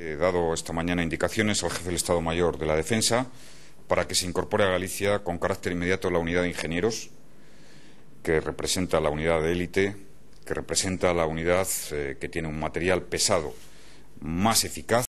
He dado esta mañana indicaciones al jefe del Estado Mayor de la Defensa para que se incorpore a Galicia con carácter inmediato la unidad de ingenieros, que representa la unidad de élite, que representa la unidad eh, que tiene un material pesado más eficaz.